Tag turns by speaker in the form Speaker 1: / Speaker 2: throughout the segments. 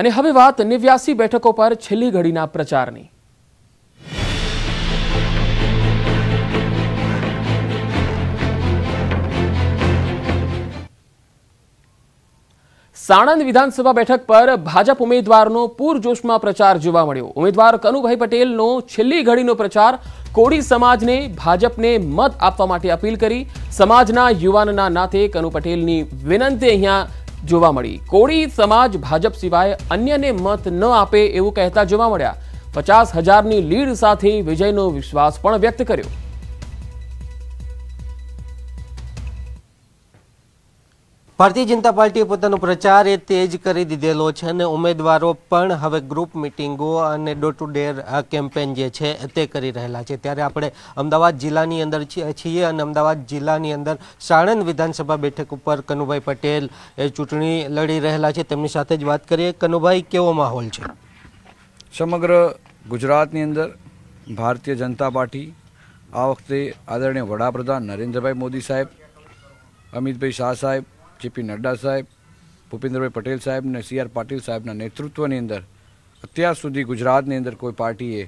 Speaker 1: અને હવે વાત નેવ્યાસી બેઠકો પર છેલ્લી ઘડીના પ્રચારની સાણંદ વિધાનસભા બેઠક પર ભાજપ ઉમેદવારનો પૂરજોશમાં પ્રચાર જોવા મળ્યો ઉમેદવાર કનુભાઈ પટેલનો છેલ્લી ઘડીનો પ્રચાર કોળી સમાજને ભાજપને મત આપવા માટે અપીલ કરી સમાજના યુવાનના નાતે કનુ પટેલની વિનંતી અહીંયા જોવા મળી કોળી સમાજ ભાજપ સિવાય અન્યને મત ન આપે એવું કહેતા જોવા મળ્યા પચાસ હજારની લીડ સાથે વિજયનો વિશ્વાસ પણ વ્યક્ત કર્યો
Speaker 2: ભારતીય જનતા પાર્ટીએ પોતાનો પ્રચાર એ તેજ કરી દીધેલો છે અને ઉમેદવારો પણ હવે ગ્રુપ મિટિંગો અને ડોર ટુ ડેર કેમ્પેન જે છે તે કરી રહેલા છે ત્યારે આપણે અમદાવાદ જિલ્લાની અંદર છીએ અને અમદાવાદ જિલ્લાની અંદર સાણંદ વિધાનસભા બેઠક ઉપર કનુભાઈ પટેલ એ ચૂંટણી લડી રહેલા છે તેમની સાથે જ વાત કરીએ
Speaker 3: કનુભાઈ કેવો માહોલ છે સમગ્ર ગુજરાતની અંદર ભારતીય જનતા પાર્ટી આ વખતે આદરણીય વડાપ્રધાન નરેન્દ્રભાઈ મોદી સાહેબ અમિતભાઈ શાહ સાહેબ જેપી નડ્ડા સાહેબ ભૂપેન્દ્રભાઈ પટેલ સાહેબ અને સી આર પાટીલ સાહેબના નેતૃત્વની અંદર અત્યાર સુધી ગુજરાતની અંદર કોઈ પાર્ટીએ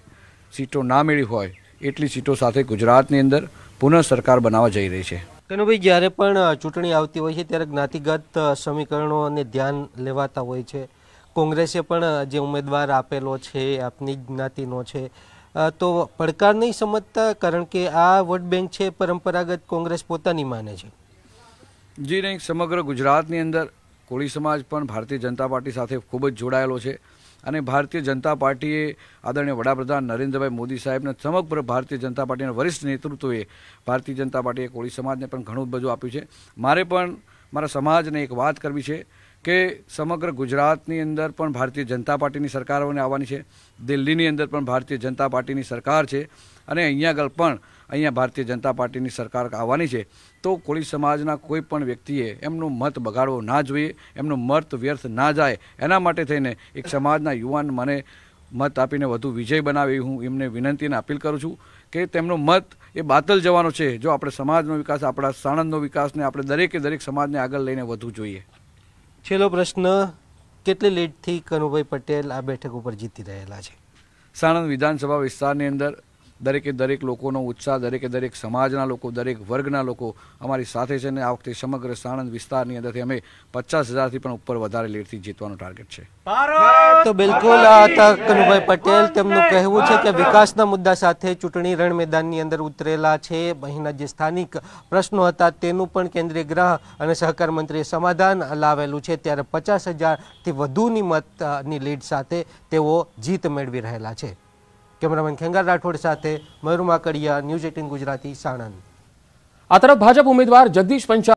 Speaker 3: સીટો ના મેળવી હોય એટલી સીટો સાથે ગુજરાતની અંદર પુનઃ સરકાર બનાવવા જઈ રહી છે
Speaker 2: કનુભાઈ જ્યારે પણ ચૂંટણી આવતી હોય છે ત્યારે જ્ઞાતિગત સમીકરણોને ધ્યાન લેવાતા હોય છે કોંગ્રેસે પણ જે ઉમેદવાર આપેલો છે આપની જ્ઞાતિનો છે તો પડકાર નહીં સમજતા કારણ કે આ વોટ બેંક છે પરંપરાગત કોંગ્રેસ પોતાની માને છે
Speaker 3: જી નહીં સમગ્ર ગુજરાતની અંદર કોળી સમાજ પણ ભારતીય જનતા પાર્ટી સાથે ખૂબ જ જોડાયેલો છે અને ભારતીય જનતા પાર્ટીએ આદરણીય વડાપ્રધાન નરેન્દ્રભાઈ મોદી સાહેબને સમગ્ર ભારતીય જનતા પાર્ટીના વરિષ્ઠ નેતૃત્વે ભારતીય જનતા પાર્ટીએ કોળી સમાજને પણ ઘણું બધું આપ્યું છે મારે પણ મારા સમાજને એક વાત કરવી છે કે સમગ્ર ગુજરાતની અંદર પણ ભારતીય જનતા પાર્ટીની સરકારોને આવવાની છે દિલ્હીની અંદર પણ ભારતીય જનતા પાર્ટીની સરકાર છે અને અહીંયા આગળ પણ અહીંયા ભારતીય જનતા પાર્ટીની સરકાર આવવાની છે તો કોળી સમાજના કોઈ પણ વ્યક્તિએ એમનો મત બગાડવો ના જોઈએ એમનો મત વ્યર્થ ના જાય એના માટે થઈને એક સમાજના યુવાન મને મત આપીને વધુ વિજય બનાવી હું એમને વિનંતીને અપીલ કરું છું કે તેમનો મત એ બાતલ જવાનો છે જો આપણે સમાજનો વિકાસ આપણા સાણંદનો વિકાસને આપણે દરેકે દરેક સમાજને આગળ લઈને વધવું જોઈએ છેલ્લો પ્રશ્ન કેટલી લેટથી કનુભાઈ પટેલ આ બેઠક ઉપર જીતી રહેલા છે સાણંદ વિધાનસભા વિસ્તારની અંદર દરેકે દરેક લોકોનો ઉત્સાહ દરેકે દરેક સમાજના લોકો દરેક વર્ગના લોકો અમારી સાથે છે ને આ વખતે સમગ્ર સાણંદ વિસ્તારની અંદરથી અમે પચાસ હજારથી પણ ઉપર વધારે લીડથી જીતવાનું ટાર્ગેટ છે
Speaker 2: તો બિલકુલ કનુભાઈ પટેલ તેમનું કહેવું છે કે વિકાસના મુદ્દા સાથે ચૂંટણી રણ મેદાનની અંદર ઉતરેલા છે અહીંના જે સ્થાનિક પ્રશ્નો હતા તેનું પણ કેન્દ્રીય ગ્રહ અને સહકાર મંત્રીએ સમાધાન લાવેલું છે ત્યારે પચાસ હજારથી વધુની મતની લીડ સાથે તેઓ જીત મેળવી રહેલા છે કેમેરામેન ખેંગાર રાઠોડ સાથે મયુર માકડિયા ન્યૂઝ એટીન ગુજરાતી સાણંદ આ તરફ ભાજપ ઉમેદવાર જગદીશ પંચાલ